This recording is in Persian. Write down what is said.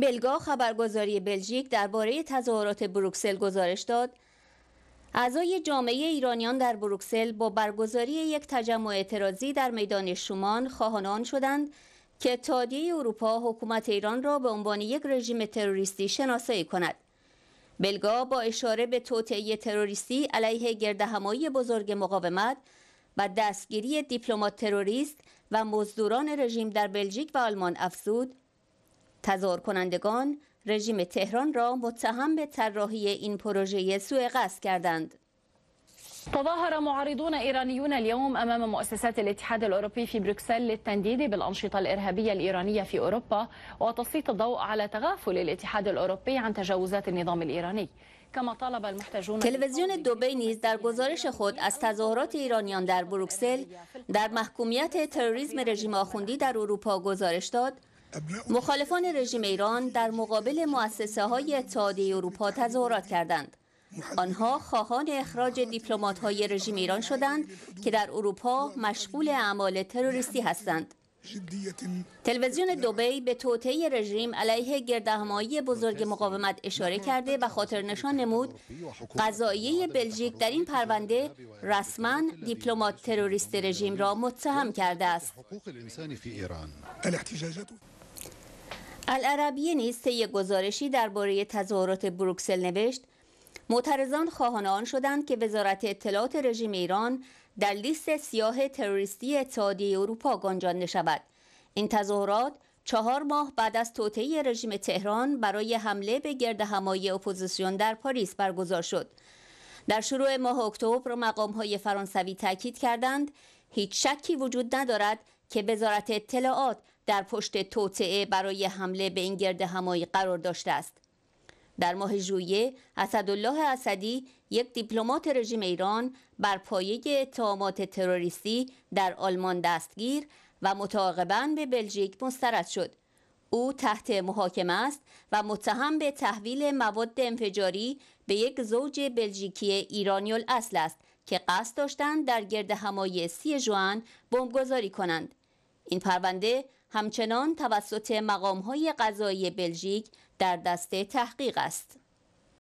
بلگا خبرگزاری بلژیک درباره تظاهرات بروکسل گزارش داد اعضای جامعه ایرانیان در بروکسل با برگزاری یک تجمع اعتراضی در میدان شومان خواهان آن شدند که اتحادیه اروپا حکومت ایران را به عنوان یک رژیم تروریستی شناسایی کند بلگا با اشاره به توطعه تروریستی علیه گردهمایی بزرگ مقاومت و دستگیری دیپلمات تروریست و مزدوران رژیم در بلژیک و آلمان افزود تظاهر کنندگان رژیم تهران را متهم به طراحی این پروژه سوء قصد کردند. تظاهر معارضون ایرانیون اليوم امام مؤسسات الاتحاد الاوروبي في بروكسل للتنديد بالأنشطة الارهابيه الايرانيه في و وتسليط الضوء على تغافل الاتحاد الاوروبي عن تجاوزات النظام الايراني كما طالب المحتجون تلویزیون دوبی نیز در گزارش خود از تظاهرات ایرانیان در بروکسل در محکومیت تروریسم رژیم آخوندی در اروپا گزارش داد مخالفان رژیم ایران در مقابل مؤسسه های اتحادیه اروپا تظاهرات کردند. آنها خواهان اخراج دیپلمات های رژیم ایران شدند که در اروپا مشغول اعمال تروریستی هستند. تلویزیون دوبی به توطعه رژیم علیه گردهمایی بزرگ مقاومت اشاره کرده و خاطر نشان نمود قضایی بلژیک در این پرونده رسما دیپلمات تروریست رژیم را متهم کرده است العربیه نیز طی گزارشی درباره تظاهرات بروکسل نوشت معترضان خواهان آن شدند که وزارت اطلاعات رژیم ایران در لیست سیاه تروریستی اتحادیه اروپا گنجانده شود این تظاهرات چهار ماه بعد از توطعه رژیم تهران برای حمله به گرد همایی اپوزیسیون در پاریس برگزار شد در شروع ماه اکتبر مقامهای فرانسوی تاکید کردند هیچ شکی وجود ندارد که وزارت اطلاعات در پشت توطعه برای حمله به این گرد همایی قرار داشته است در ماه ژوئیه اسدالله اسدی یک دیپلمات رژیم ایران بر پایه اتهامات تروریستی در آلمان دستگیر و متعاقبا به بلژیک مسترد شد او تحت محاکمه است و متهم به تحویل مواد انفجاری به یک زوج بلژیکی ایرانی اصل است که قصد داشتند در گرد همایی سی جوان بمبگذاری کنند این پرونده همچنان توسط های قضایی بلژیک در دست تحقیق است.